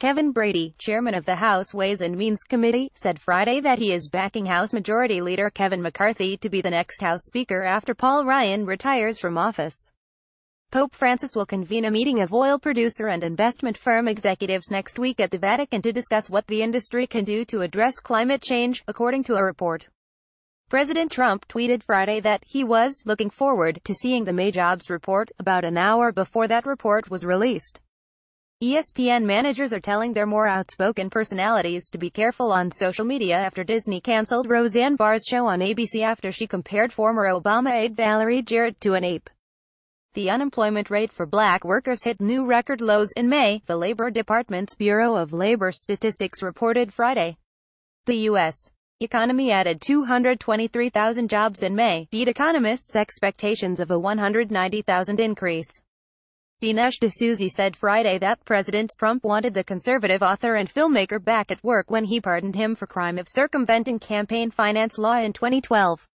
Kevin Brady, chairman of the House Ways and Means Committee, said Friday that he is backing House Majority Leader Kevin McCarthy to be the next House Speaker after Paul Ryan retires from office. Pope Francis will convene a meeting of oil producer and investment firm executives next week at the Vatican to discuss what the industry can do to address climate change, according to a report. President Trump tweeted Friday that he was looking forward to seeing the May Jobs report about an hour before that report was released. ESPN managers are telling their more outspoken personalities to be careful on social media after Disney canceled Roseanne Barr's show on ABC after she compared former Obama aide Valerie Jarrett to an ape. The unemployment rate for black workers hit new record lows in May, the Labor Department's Bureau of Labor Statistics reported Friday. The U.S. economy added 223,000 jobs in May, beat economists' expectations of a 190,000 increase. Dinesh D'Souza said Friday that President Trump wanted the conservative author and filmmaker back at work when he pardoned him for crime of circumventing campaign finance law in 2012.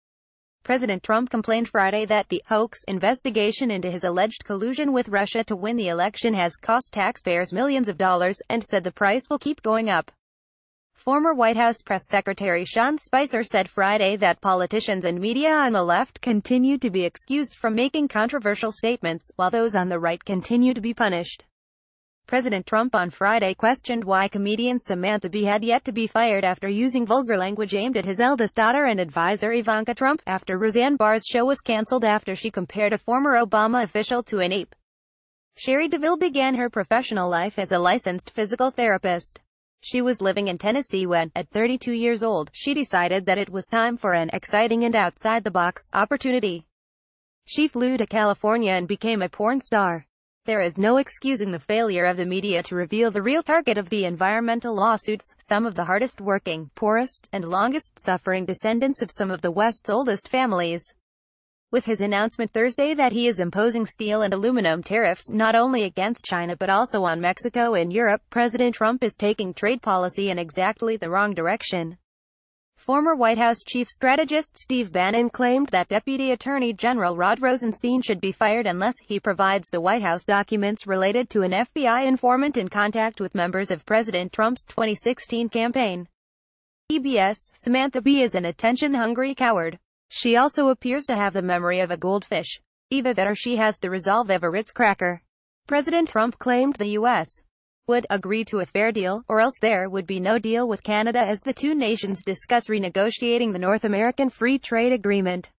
President Trump complained Friday that the hoax investigation into his alleged collusion with Russia to win the election has cost taxpayers millions of dollars, and said the price will keep going up. Former White House Press Secretary Sean Spicer said Friday that politicians and media on the left continue to be excused from making controversial statements, while those on the right continue to be punished. President Trump on Friday questioned why comedian Samantha Bee had yet to be fired after using vulgar language aimed at his eldest daughter and advisor Ivanka Trump, after Roseanne Barr's show was canceled after she compared a former Obama official to an ape. Sherry DeVille began her professional life as a licensed physical therapist. She was living in Tennessee when, at 32 years old, she decided that it was time for an exciting and outside-the-box opportunity. She flew to California and became a porn star. There is no excusing the failure of the media to reveal the real target of the environmental lawsuits, some of the hardest working, poorest, and longest suffering descendants of some of the West's oldest families with his announcement Thursday that he is imposing steel and aluminum tariffs not only against China but also on Mexico and Europe, President Trump is taking trade policy in exactly the wrong direction. Former White House chief strategist Steve Bannon claimed that Deputy Attorney General Rod Rosenstein should be fired unless he provides the White House documents related to an FBI informant in contact with members of President Trump's 2016 campaign. CBS Samantha Bee is an attention-hungry coward. She also appears to have the memory of a goldfish. Either that or she has the resolve of a Ritz cracker. President Trump claimed the U.S. would agree to a fair deal, or else there would be no deal with Canada as the two nations discuss renegotiating the North American Free Trade Agreement.